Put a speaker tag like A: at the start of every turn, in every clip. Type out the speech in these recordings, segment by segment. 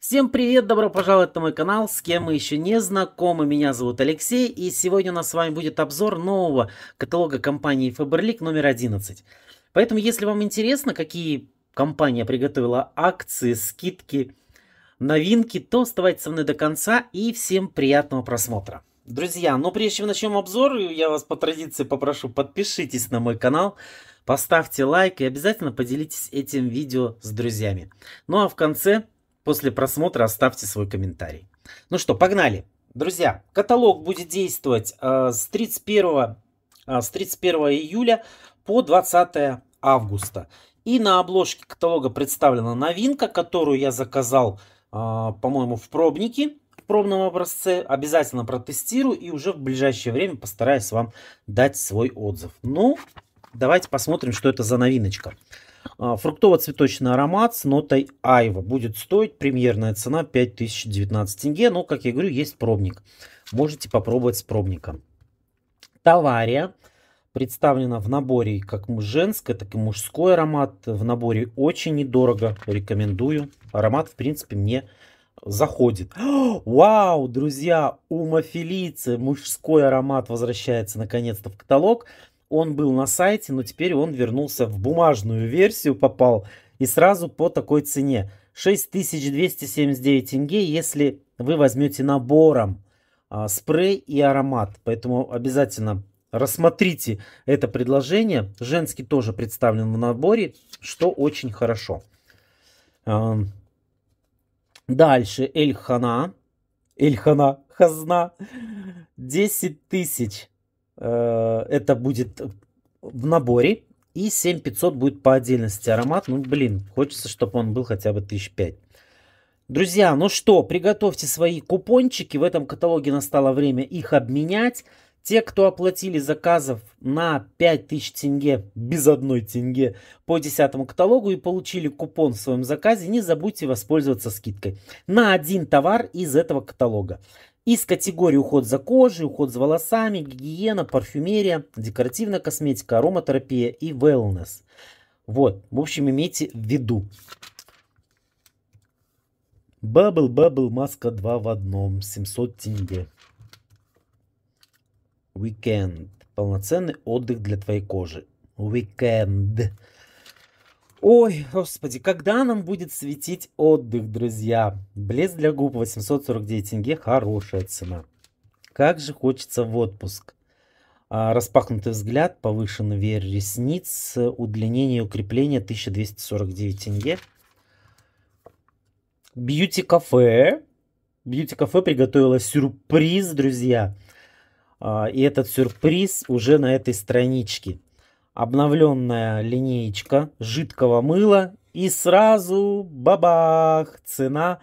A: Всем привет, добро пожаловать на мой канал, с кем мы еще не знакомы, меня зовут Алексей, и сегодня у нас с вами будет обзор нового каталога компании Faberlic номер 11. Поэтому, если вам интересно, какие компания приготовила акции, скидки, новинки, то оставайтесь со мной до конца и всем приятного просмотра. Друзья, ну прежде чем начнем обзор, я вас по традиции попрошу, подпишитесь на мой канал, поставьте лайк и обязательно поделитесь этим видео с друзьями. Ну а в конце После просмотра оставьте свой комментарий. Ну что, погнали. Друзья, каталог будет действовать э, с, 31, э, с 31 июля по 20 августа. И на обложке каталога представлена новинка, которую я заказал, э, по-моему, в пробнике, в пробном образце. Обязательно протестирую и уже в ближайшее время постараюсь вам дать свой отзыв. Ну, давайте посмотрим, что это за новиночка. А, фруктово-цветочный аромат с нотой айва. Будет стоить премьерная цена 5019 тенге. Но, ну, как я говорю, есть пробник. Можете попробовать с пробником. Тавария представлена в наборе как женская, так и мужской аромат. В наборе очень недорого. Рекомендую. Аромат, в принципе, мне заходит. О, вау, друзья, ума Фелиция, мужской аромат возвращается наконец-то в каталог он был на сайте, но теперь он вернулся в бумажную версию, попал и сразу по такой цене. 6279 тенге, если вы возьмете набором а, спрей и аромат. Поэтому обязательно рассмотрите это предложение. Женский тоже представлен в наборе, что очень хорошо. А, дальше Эльхана. Эльхана, Хазна. 10 тысяч Э, это будет в наборе. И 7500 будет по отдельности аромат. Ну, блин, хочется, чтобы он был хотя бы 1005. Друзья, ну что, приготовьте свои купончики. В этом каталоге настало время их обменять. Те, кто оплатили заказов на 5000 тенге без одной тенге по 10 каталогу и получили купон в своем заказе, не забудьте воспользоваться скидкой на один товар из этого каталога из категории уход за кожей, уход за волосами, гигиена, парфюмерия, декоративная косметика, ароматерапия и wellness. Вот, в общем, имейте в виду. Bubble Bubble маска 2 в одном, 700 тенге. Weekend. Полноценный отдых для твоей кожи. Weekend. Ой, господи, когда нам будет светить отдых, друзья? Блеск для губ 849 тенге, хорошая цена. Как же хочется в отпуск. А, распахнутый взгляд, повышенный веер ресниц, удлинение и укрепление 1249 тенге. Бьюти-кафе. Бьюти-кафе приготовила сюрприз, друзья. А, и этот сюрприз уже на этой страничке обновленная линеечка жидкого мыла. И сразу бабах! Цена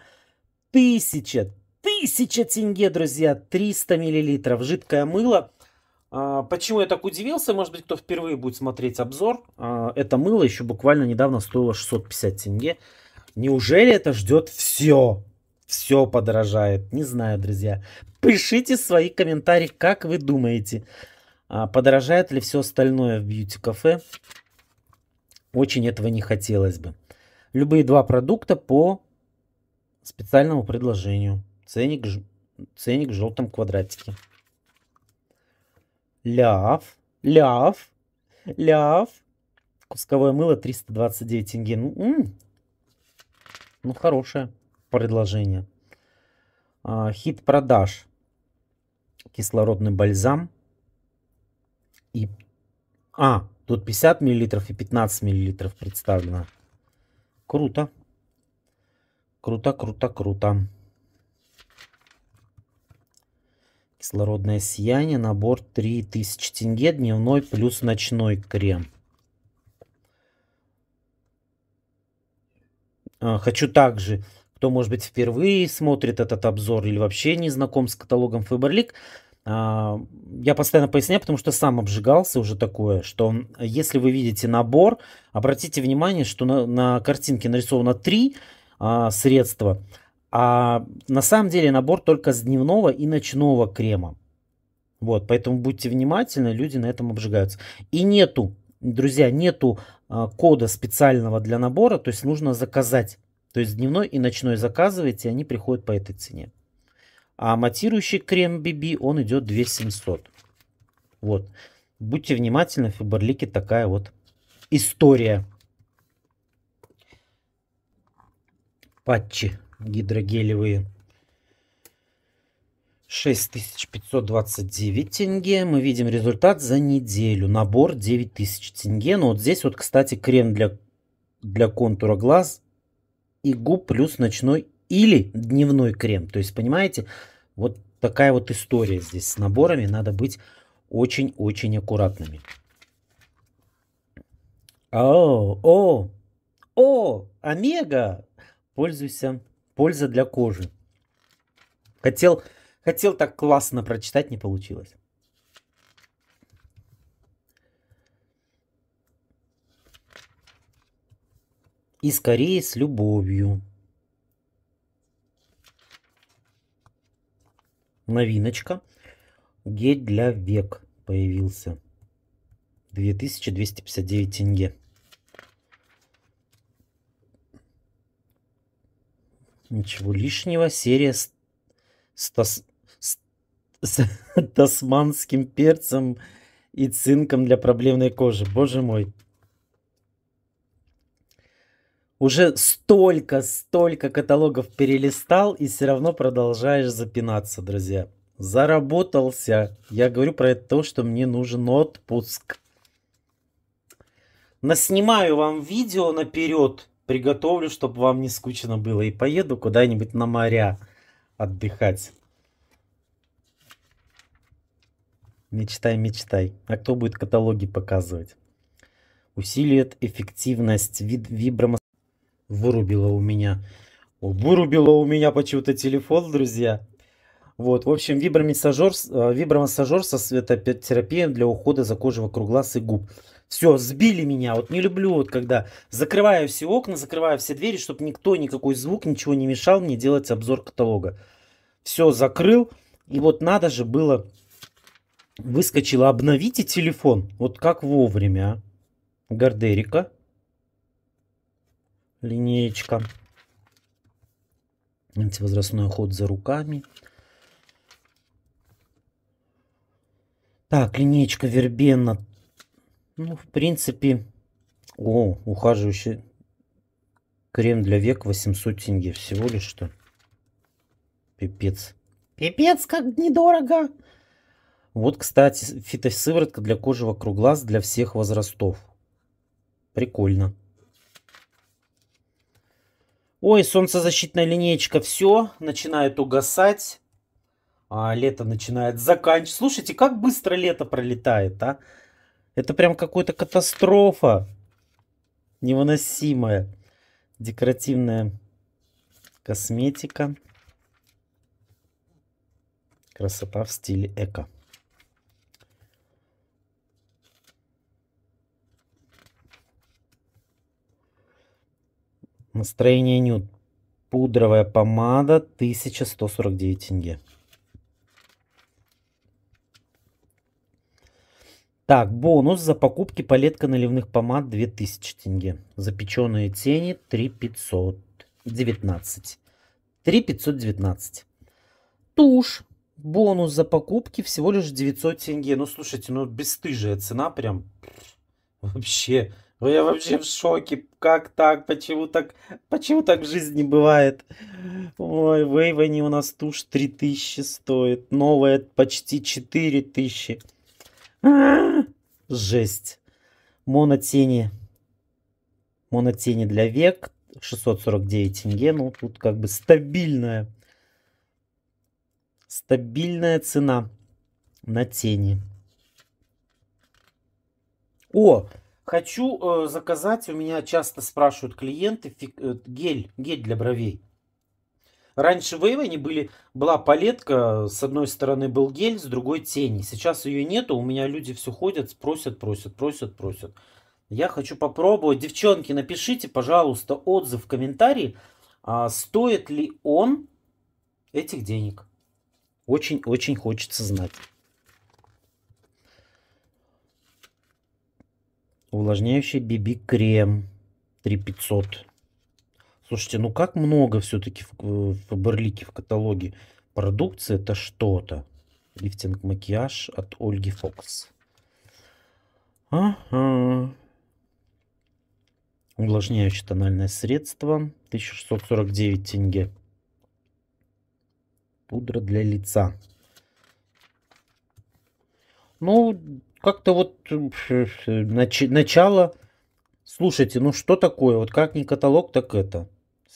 A: 1000. 1000 тенге, друзья! 300 миллилитров жидкое мыло. А, почему я так удивился? Может быть, кто впервые будет смотреть обзор. А, это мыло еще буквально недавно стоило 650 тенге. Неужели это ждет все? Все подорожает. Не знаю, друзья. Пишите свои комментарии, как вы думаете. А подорожает ли все остальное в бьюти-кафе? Очень этого не хотелось бы. Любые два продукта по специальному предложению. Ценник, ценник в желтом квадратике. Ляв, ляв, ляв. Кусковое мыло 329 тенге. Ну, м -м. ну хорошее предложение. А, хит продаж. Кислородный бальзам и... А, тут 50 миллилитров и 15 миллилитров представлено. Круто. Круто, круто, круто. Кислородное сияние, набор 3000 тенге, дневной плюс ночной крем. А, хочу также, кто, может быть, впервые смотрит этот обзор или вообще не знаком с каталогом Faberlic, а, я постоянно поясняю, потому что сам обжигался уже такое, что если вы видите набор, обратите внимание, что на, на картинке нарисовано три а, средства, а на самом деле набор только с дневного и ночного крема. Вот, поэтому будьте внимательны, люди на этом обжигаются. И нету, друзья, нету а, кода специального для набора, то есть нужно заказать. То есть дневной и ночной заказываете, они приходят по этой цене. А матирующий крем BB, он идет 2700. Вот. Будьте внимательны, в такая вот история. Патчи гидрогелевые. 6529 тенге. Мы видим результат за неделю. Набор 9000 тенге. Но ну, вот здесь вот, кстати, крем для, для контура глаз и губ плюс ночной или дневной крем. То есть, понимаете, вот такая вот история здесь с наборами. Надо быть очень-очень аккуратными. О, о, о, омега! Пользуйся. Польза для кожи. Хотел, хотел так классно прочитать, не получилось. И скорее с любовью. новиночка. Гель для век появился. 2259 тенге. Ничего лишнего. Серия с, с, тас, с, с тасманским перцем и цинком для проблемной кожи. Боже мой, уже столько, столько каталогов перелистал и все равно продолжаешь запинаться, друзья. Заработался. Я говорю про это то, что мне нужен отпуск. Наснимаю вам видео наперед, приготовлю, чтобы вам не скучно было, и поеду куда-нибудь на моря отдыхать. Мечтай, мечтай. А кто будет каталоги показывать? Усилит эффективность вид вибромос вырубило у меня. Вырубило у меня почему-то телефон, друзья. Вот, в общем, вибромассажер, э, вибромассажер со светотерапией для ухода за кожей вокруг глаз и губ. Все, сбили меня. Вот не люблю, вот когда закрываю все окна, закрываю все двери, чтобы никто, никакой звук, ничего не мешал мне делать обзор каталога. Все, закрыл. И вот надо же было... Выскочило, обновите телефон. Вот как вовремя, а? Гардерика линеечка. Антивозрастной уход за руками. Так, линеечка вербена. Ну, в принципе, о, ухаживающий крем для век 800 тенге всего лишь что. Пипец. Пипец, как недорого. Вот, кстати, фитосыворотка для кожи вокруг глаз для всех возрастов. Прикольно. Ой, солнцезащитная линеечка, все, начинает угасать. А лето начинает заканчивать. Слушайте, как быстро лето пролетает, а? Это прям какая-то катастрофа невыносимая. Декоративная косметика. Красота в стиле эко. Настроение нюд. Пудровая помада 1149 тенге. Так, бонус за покупки палетка наливных помад 2000 тенге. Запеченные тени 3519. 3519. Тушь. Бонус за покупки всего лишь 900 тенге. Ну, слушайте, ну, бесстыжая цена прям. Вообще ну я вообще в шоке. Как так? Почему так? Почему так в жизни бывает? Ой, в Эйвене у нас тушь 3000 стоит. Новая почти 4000. А! Жесть. Монотени. Монотени для век. 649 тенге. Ну, тут как бы стабильная. Стабильная цена на тени. О, Хочу э, заказать, у меня часто спрашивают клиенты, фиг, э, гель, гель для бровей. Раньше в Эйвене были, была палетка, с одной стороны был гель, с другой тени. Сейчас ее нету, у меня люди все ходят, спросят, просят, просят, просят. Я хочу попробовать. Девчонки, напишите, пожалуйста, отзыв в комментарии, а стоит ли он этих денег. Очень-очень хочется знать. Увлажняющий BB-крем 3500. Слушайте, ну как много все-таки в э, Барлике в каталоге продукции. Это что-то. Лифтинг-макияж от Ольги Фокс. Ага. Увлажняющее тональное средство. 1649 тенге. Пудра для лица. Ну, как-то вот э, нач, начало. Слушайте, ну что такое? Вот как не каталог, так это.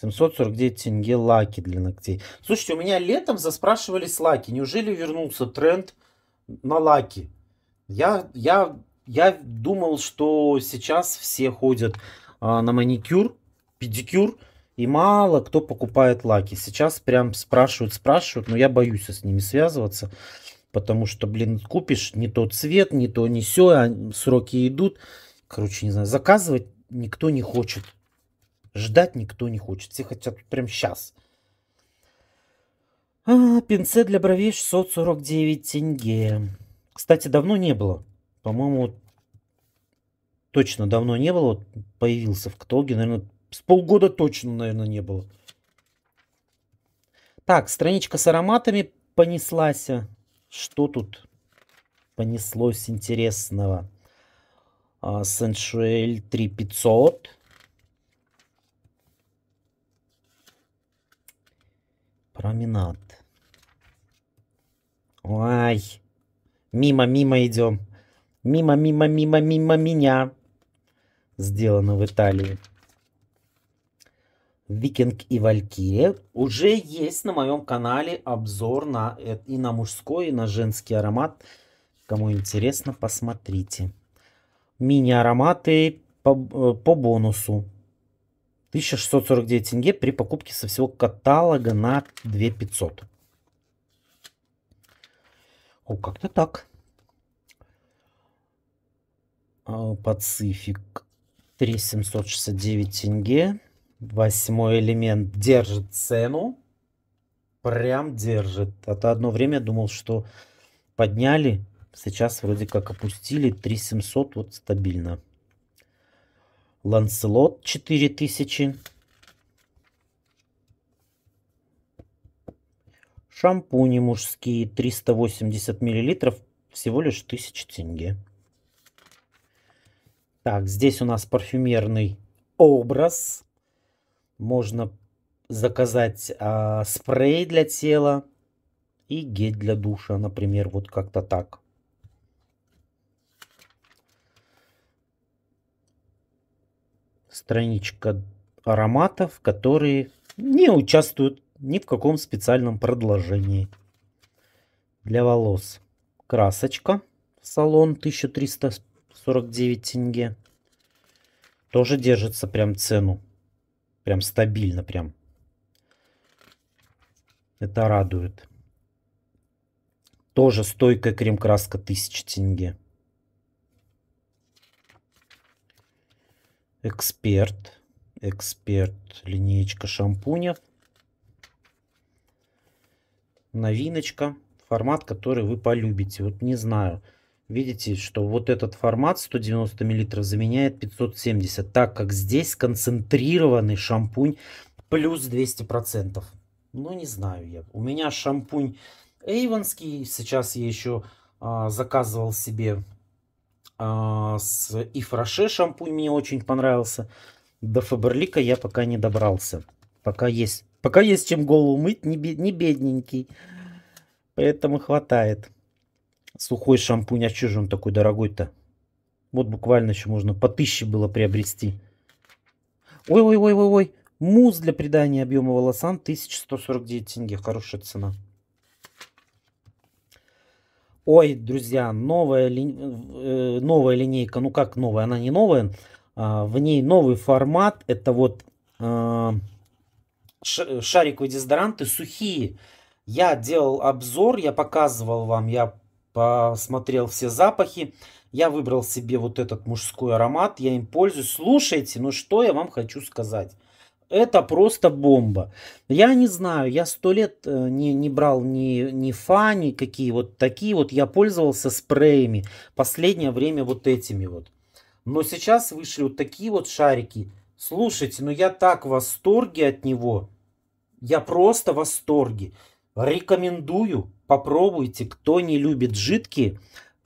A: 749 тенге лаки для ногтей. Слушайте, у меня летом заспрашивались лаки. Неужели вернулся тренд на лаки? Я, я, я думал, что сейчас все ходят а, на маникюр, педикюр, и мало кто покупает лаки. Сейчас прям спрашивают, спрашивают, но я боюсь с ними связываться. Потому что, блин, купишь не тот цвет, не то, не все, а сроки идут. Короче, не знаю, заказывать никто не хочет. Ждать никто не хочет. Все хотят прям сейчас. А, пинцет для бровей 649 тенге. Кстати, давно не было. По-моему, точно давно не было. появился в каталоге, наверное, с полгода точно, наверное, не было. Так, страничка с ароматами понеслась. Что тут понеслось интересного? А, Сэншуэль 3500. Променад. Ой. Мимо, мимо идем. Мимо, мимо, мимо, мимо меня. Сделано в Италии. Викинг и Валькирия. Уже есть на моем канале обзор на, и на мужской, и на женский аромат. Кому интересно, посмотрите. Мини-ароматы по, э, по бонусу. 1649 тенге при покупке со всего каталога на 2500. О, как-то так. А, Пацифик 3769 тенге. Восьмой элемент держит цену. Прям держит. А то одно время думал, что подняли. Сейчас вроде как опустили. 3700 вот стабильно. Ланселот 4000. Шампуни мужские 380 миллилитров Всего лишь 1000 тенге. Так, здесь у нас парфюмерный образ. Можно заказать а, спрей для тела и гель для душа, например, вот как-то так. Страничка ароматов, которые не участвуют ни в каком специальном продолжении. Для волос красочка салон 1349 тенге. Тоже держится прям цену. Прям стабильно, прям. Это радует. Тоже стойкая крем-краска 1000 тенге. Эксперт. Эксперт. Линеечка шампунев. Новиночка. Формат, который вы полюбите. Вот не знаю. Видите, что вот этот формат 190 мл заменяет 570, так как здесь концентрированный шампунь плюс 200%. Ну, не знаю я. У меня шампунь эйвонский. Сейчас я еще а, заказывал себе а, с Ифраше шампунь. Мне очень понравился. До Фаберлика я пока не добрался. Пока есть, пока есть чем голову мыть, не, бед, не бедненький. Поэтому хватает сухой шампунь. А что же он такой дорогой-то? Вот буквально еще можно по тысяче было приобрести. Ой-ой-ой-ой-ой. Муз для придания объема волосам 1149 тенге. Хорошая цена. Ой, друзья, новая, ли... э, новая линейка. Ну как новая? Она не новая. А, в ней новый формат. Это вот э, а, шариковые дезодоранты сухие. Я делал обзор, я показывал вам, я посмотрел все запахи. Я выбрал себе вот этот мужской аромат, я им пользуюсь. Слушайте, ну что я вам хочу сказать. Это просто бомба. Я не знаю, я сто лет э, не, не брал ни, ни фа, ни какие вот такие вот. Я пользовался спреями. Последнее время вот этими вот. Но сейчас вышли вот такие вот шарики. Слушайте, ну я так в восторге от него. Я просто в восторге. Рекомендую попробуйте, кто не любит жидкие,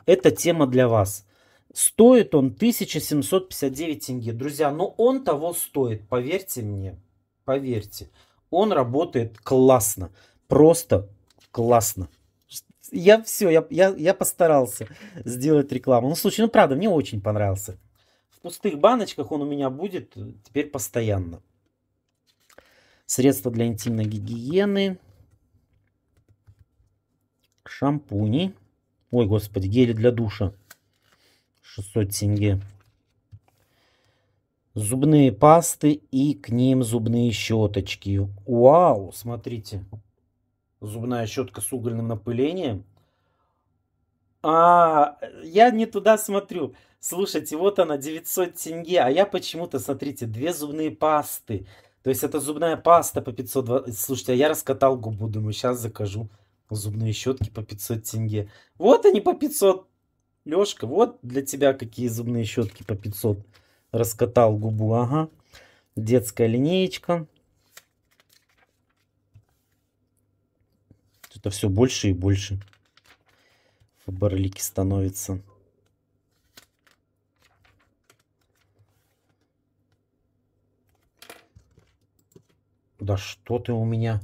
A: это тема для вас. Стоит он 1759 тенге. Друзья, но ну он того стоит, поверьте мне. Поверьте. Он работает классно. Просто классно. Я все, я, я, я постарался сделать рекламу. Ну, слушай, ну правда, мне очень понравился. В пустых баночках он у меня будет теперь постоянно. Средства для интимной гигиены шампуни. Ой, господи, гели для душа. 600 тенге. Зубные пасты и к ним зубные щеточки. Вау, смотрите. Зубная щетка с угольным напылением. А, я не туда смотрю. Слушайте, вот она, 900 тенге. А я почему-то, смотрите, две зубные пасты. То есть это зубная паста по 520. Слушайте, а я раскатал губу, думаю, сейчас ну, закажу. Зубные щетки по 500 тенге. Вот они по 500. Лешка, вот для тебя какие зубные щетки по 500. Раскатал губу, ага. Детская линеечка. Это все больше и больше. Барлики становится. Да что ты у меня?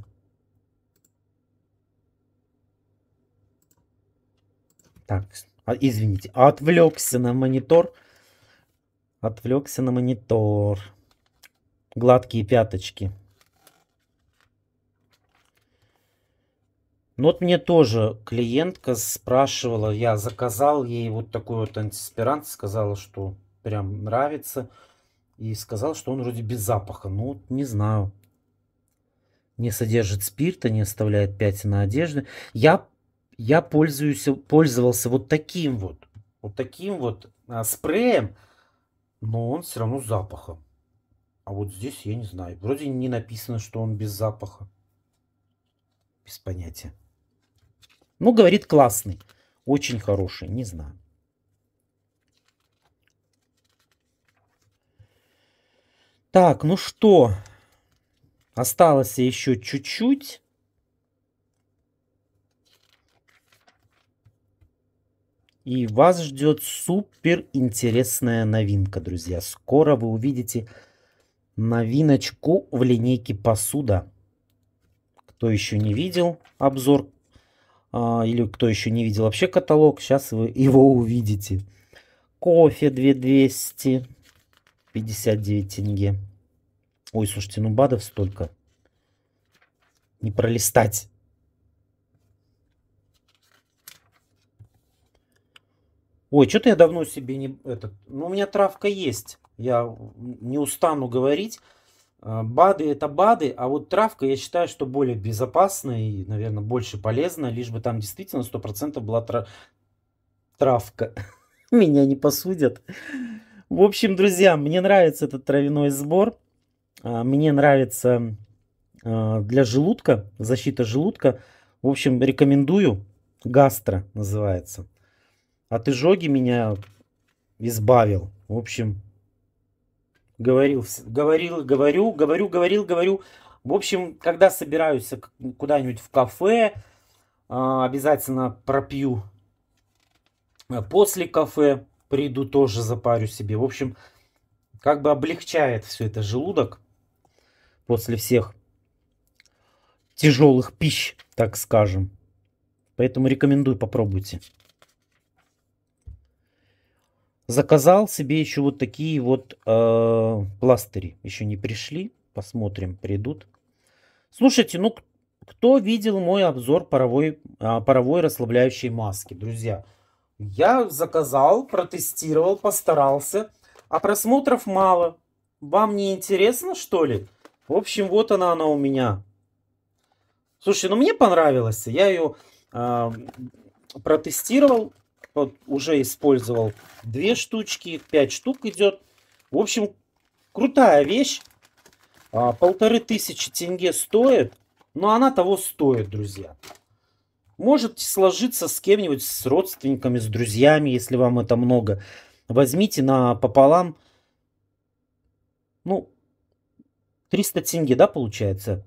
A: Так, а, извините, отвлекся на монитор. Отвлекся на монитор. Гладкие пяточки. Ну вот мне тоже клиентка спрашивала, я заказал ей вот такой вот антиспирант, сказала, что прям нравится. И сказал, что он вроде без запаха. Ну, вот не знаю. Не содержит спирта, не оставляет пятен на одежде. Я я пользуюсь, пользовался вот таким вот, вот таким вот а, спреем, но он все равно с запахом. А вот здесь я не знаю. Вроде не написано, что он без запаха. Без понятия. Ну, говорит, классный. Очень хороший, не знаю. Так, ну что, осталось еще чуть-чуть. И вас ждет супер интересная новинка, друзья. Скоро вы увидите новиночку в линейке посуда. Кто еще не видел обзор а, или кто еще не видел вообще каталог, сейчас вы его увидите. Кофе 2200, 59 тенге. Ой, слушайте, ну БАДов столько. Не пролистать. Ой, что-то я давно себе не... Этот, ну, у меня травка есть. Я не устану говорить. Э, Бады это БАДы, а вот травка я считаю, что более безопасная и, наверное, больше полезна, лишь бы там действительно 100% была тра... травка. Меня не посудят. В общем, друзья, мне нравится этот травяной сбор. А, мне нравится а, для желудка, защита желудка. В общем, рекомендую. Гастро называется. От а изжоги меня избавил. В общем, говорил, говорил, говорю, говорю, говорил, говорю. В общем, когда собираюсь куда-нибудь в кафе, а, обязательно пропью. А после кафе приду тоже запарю себе. В общем, как бы облегчает все это желудок после всех тяжелых пищ, так скажем. Поэтому рекомендую, попробуйте. Заказал себе еще вот такие вот э, пластыри. Еще не пришли. Посмотрим, придут. Слушайте, ну кто видел мой обзор паровой, э, паровой расслабляющей маски, друзья? Я заказал, протестировал, постарался. А просмотров мало. Вам не интересно, что ли? В общем, вот она, она у меня. Слушай, ну мне понравилась. Я ее э, а, протестировал, вот уже использовал две штучки, 5 штук идет. В общем, крутая вещь. А, полторы тысячи тенге стоит, но она того стоит, друзья. может сложиться с кем-нибудь, с родственниками, с друзьями, если вам это много. Возьмите на пополам, ну, 300 тенге, да, получается?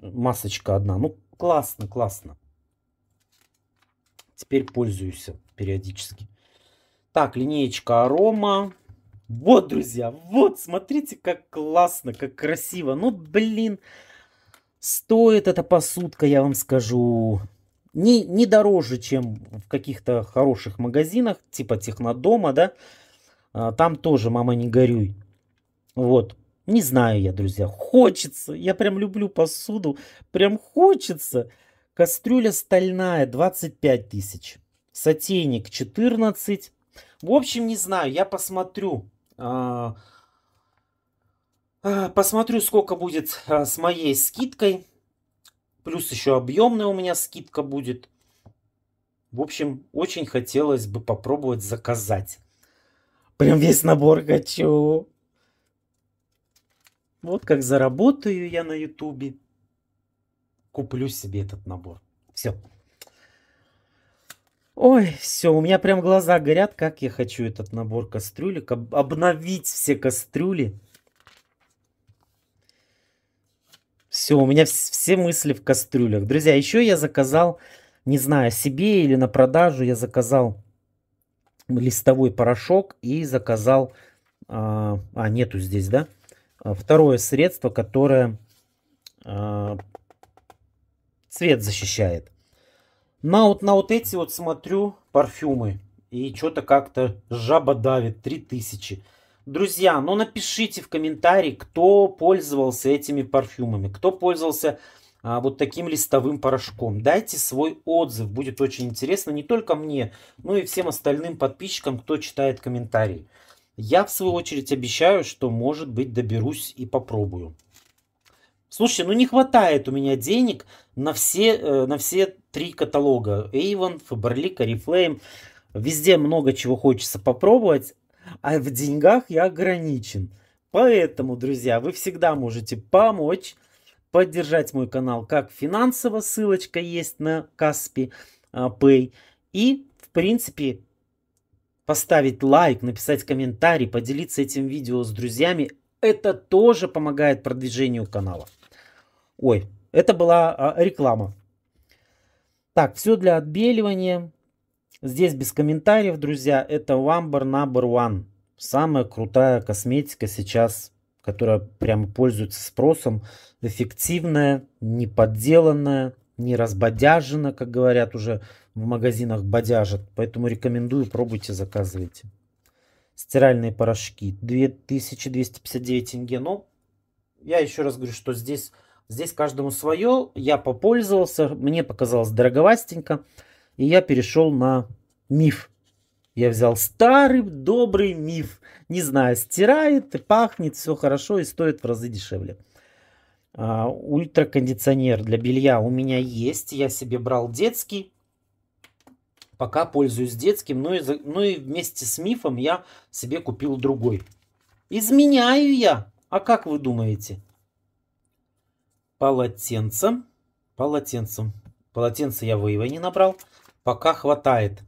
A: Масочка одна. Ну, классно, классно. Теперь пользуюсь периодически. Так, линеечка Арома. Вот, друзья, вот, смотрите, как классно, как красиво. Ну, блин, стоит эта посудка, я вам скажу, не, не дороже, чем в каких-то хороших магазинах, типа Технодома, да. А, там тоже, мама, не горюй. Вот, не знаю я, друзья, хочется. Я прям люблю посуду, прям хочется. Кастрюля стальная 25 тысяч. Сотейник 14. В общем, не знаю, я посмотрю. А, а, посмотрю, сколько будет а, с моей скидкой. Плюс еще объемная у меня скидка будет. В общем, очень хотелось бы попробовать заказать. Прям весь набор хочу. Вот как заработаю я на ютубе куплю себе этот набор. Все. Ой, все, у меня прям глаза горят, как я хочу этот набор кастрюлек. Об обновить все кастрюли. Все, у меня все мысли в кастрюлях. Друзья, еще я заказал, не знаю, себе или на продажу, я заказал листовой порошок и заказал... А, а нету здесь, да? А, второе средство, которое а, цвет защищает. На вот, на вот эти вот смотрю парфюмы. И что-то как-то жаба давит. 3000. Друзья, ну напишите в комментарии, кто пользовался этими парфюмами. Кто пользовался а, вот таким листовым порошком. Дайте свой отзыв. Будет очень интересно не только мне, но и всем остальным подписчикам, кто читает комментарии. Я, в свою очередь, обещаю, что, может быть, доберусь и попробую. Слушай, ну не хватает у меня денег на все, э, на все три каталога. Avon, Faberlic, Oriflame. Везде много чего хочется попробовать, а в деньгах я ограничен. Поэтому, друзья, вы всегда можете помочь, поддержать мой канал как финансово, ссылочка есть на Каспи Pay. А, И, в принципе, поставить лайк, написать комментарий, поделиться этим видео с друзьями. Это тоже помогает продвижению канала. Ой, это была а, реклама. Так, все для отбеливания. Здесь без комментариев, друзья. Это Wamber Number One. Самая крутая косметика сейчас, которая прямо пользуется спросом. Эффективная, не подделанная, не разбодяжена, как говорят уже в магазинах бодяжат. Поэтому рекомендую, пробуйте, заказывайте. Стиральные порошки 2259 тенге. Но ну, я еще раз говорю, что здесь Здесь каждому свое. Я попользовался, мне показалось дороговастенько. И я перешел на миф. Я взял старый добрый миф. Не знаю, стирает, пахнет, все хорошо и стоит в разы дешевле. А, ультракондиционер для белья у меня есть. Я себе брал детский. Пока пользуюсь детским. Ну и, ну и вместе с мифом я себе купил другой. Изменяю я. А как вы думаете? полотенцем. Полотенцем. Полотенце я воевой не набрал. Пока хватает.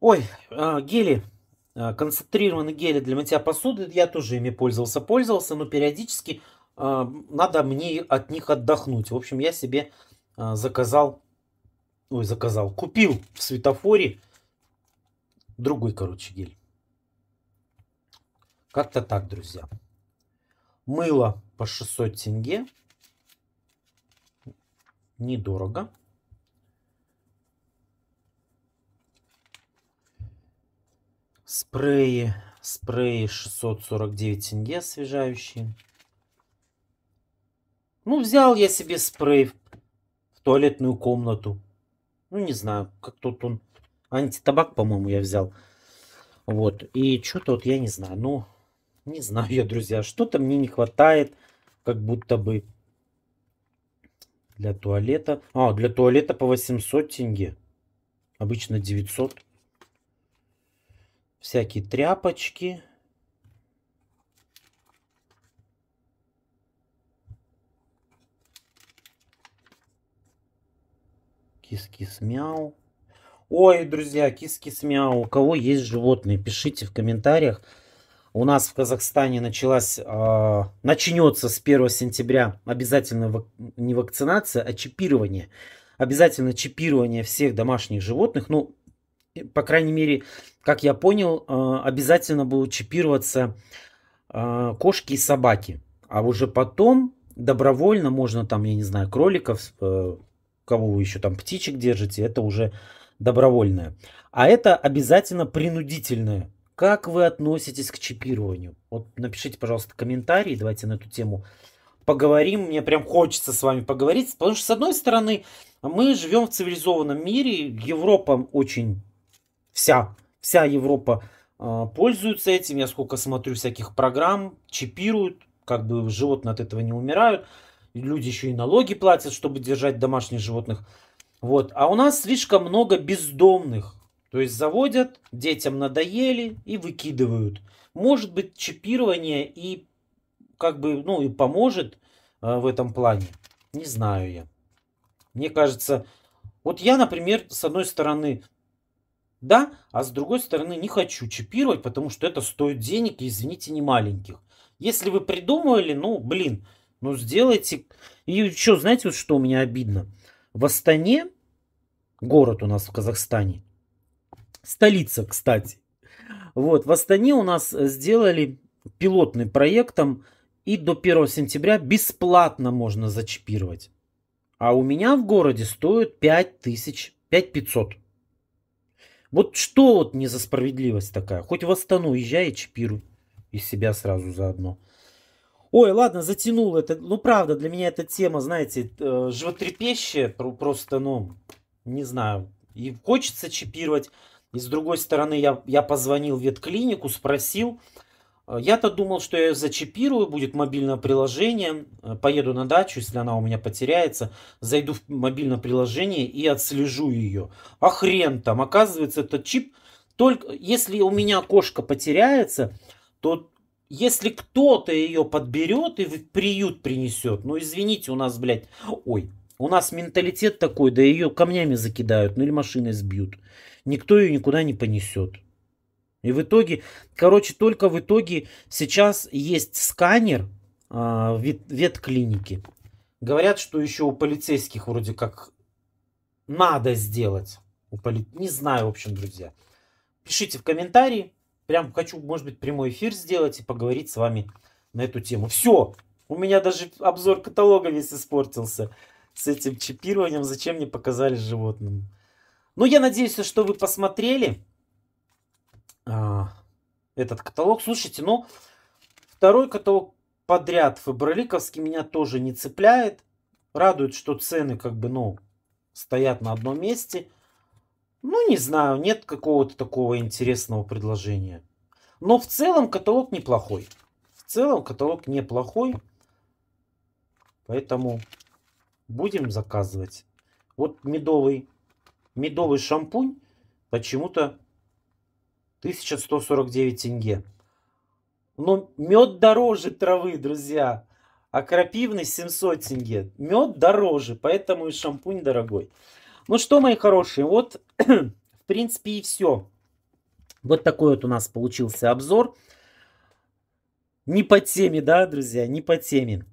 A: Ой, а, гели. А, концентрированные гели для мытья посуды. Я тоже ими пользовался, пользовался, но периодически а, надо мне от них отдохнуть. В общем, я себе заказал, ой, заказал, купил в светофоре другой, короче, гель. Как-то так, друзья. Мыло по 600 тенге. Недорого. Спреи. Спреи 649 тенге освежающие. Ну, взял я себе спрей в туалетную комнату. Ну, не знаю, как тут он... Антитабак, по-моему, я взял. Вот. И что-то вот я не знаю. Ну, не знаю я, друзья, что-то мне не хватает, как будто бы для туалета. А, для туалета по 800 тенге. Обычно 900. Всякие тряпочки. Кис-кис-мяу. Ой, друзья, кис-кис-мяу. У кого есть животные, пишите в комментариях у нас в Казахстане началась, э, начнется с 1 сентября обязательно вак, не вакцинация, а чипирование. Обязательно чипирование всех домашних животных. Ну, по крайней мере, как я понял, э, обязательно будут чипироваться э, кошки и собаки. А уже потом добровольно можно там, я не знаю, кроликов, э, кого вы еще там птичек держите, это уже добровольное. А это обязательно принудительное как вы относитесь к чипированию? Вот напишите, пожалуйста, комментарии, давайте на эту тему поговорим. Мне прям хочется с вами поговорить, потому что, с одной стороны, мы живем в цивилизованном мире, Европа очень вся, вся Европа э, пользуется этим. Я сколько смотрю всяких программ, чипируют, как бы животные от этого не умирают. Люди еще и налоги платят, чтобы держать домашних животных. Вот. А у нас слишком много бездомных. То есть заводят, детям надоели и выкидывают. Может быть, чипирование и как бы, ну, и поможет э, в этом плане. Не знаю я. Мне кажется, вот я, например, с одной стороны, да, а с другой стороны, не хочу чипировать, потому что это стоит денег и, извините, не маленьких. Если вы придумали, ну, блин, ну, сделайте. И еще, знаете, вот что у меня обидно? В Астане, город у нас в Казахстане, Столица, кстати. Вот, в Астане у нас э, сделали пилотный проектом, и до 1 сентября бесплатно можно зачипировать. А у меня в городе стоит 5000, 5500. Вот что вот не за справедливость такая? Хоть в Астану езжай и чипируй. Из себя сразу заодно. Ой, ладно, затянул это. Ну, правда, для меня эта тема, знаете, э, животрепещая. Просто, ну, не знаю. И хочется чипировать. И с другой стороны, я, я позвонил в ветклинику, спросил. Э, Я-то думал, что я зачипирую, будет мобильное приложение. Э, поеду на дачу, если она у меня потеряется. Зайду в мобильное приложение и отслежу ее. А хрен там. Оказывается, этот чип... Только если у меня кошка потеряется, то если кто-то ее подберет и в приют принесет, ну извините, у нас, блядь, ой, у нас менталитет такой, да ее камнями закидают, ну или машиной сбьют никто ее никуда не понесет. И в итоге, короче, только в итоге сейчас есть сканер а, вет, ветклиники. Говорят, что еще у полицейских вроде как надо сделать. У поли... Не знаю, в общем, друзья. Пишите в комментарии. Прям хочу, может быть, прямой эфир сделать и поговорить с вами на эту тему. Все, у меня даже обзор каталога весь испортился с этим чипированием. Зачем мне показали животным? Ну, я надеюсь, что вы посмотрели а, этот каталог. Слушайте, ну, второй каталог подряд фаброликовский меня тоже не цепляет. Радует, что цены как бы, ну, стоят на одном месте. Ну, не знаю, нет какого-то такого интересного предложения. Но в целом каталог неплохой. В целом каталог неплохой. Поэтому будем заказывать. Вот медовый медовый шампунь почему-то 1149 тенге. Но мед дороже травы, друзья. А крапивный 700 тенге. Мед дороже, поэтому и шампунь дорогой. Ну что, мои хорошие, вот в принципе и все. Вот такой вот у нас получился обзор. Не по теме, да, друзья, не по теме.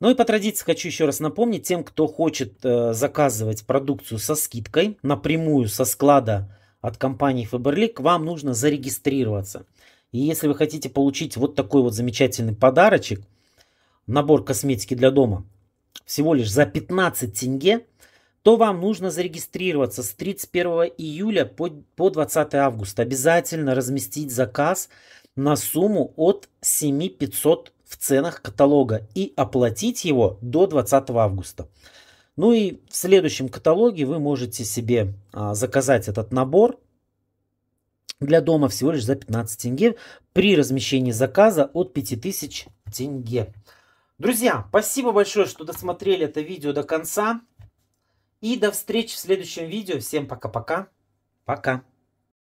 A: Ну и по традиции хочу еще раз напомнить тем, кто хочет э, заказывать продукцию со скидкой напрямую со склада от компании Faberlic, вам нужно зарегистрироваться. И если вы хотите получить вот такой вот замечательный подарочек, набор косметики для дома, всего лишь за 15 тенге, то вам нужно зарегистрироваться с 31 июля по, по 20 августа. Обязательно разместить заказ на сумму от 7500 в ценах каталога и оплатить его до 20 августа. Ну и в следующем каталоге вы можете себе а, заказать этот набор для дома всего лишь за 15 тенге при размещении заказа от 5000 тенге. Друзья, спасибо большое, что досмотрели это видео до конца. И до встречи в следующем видео. Всем пока-пока. Пока. -пока. пока.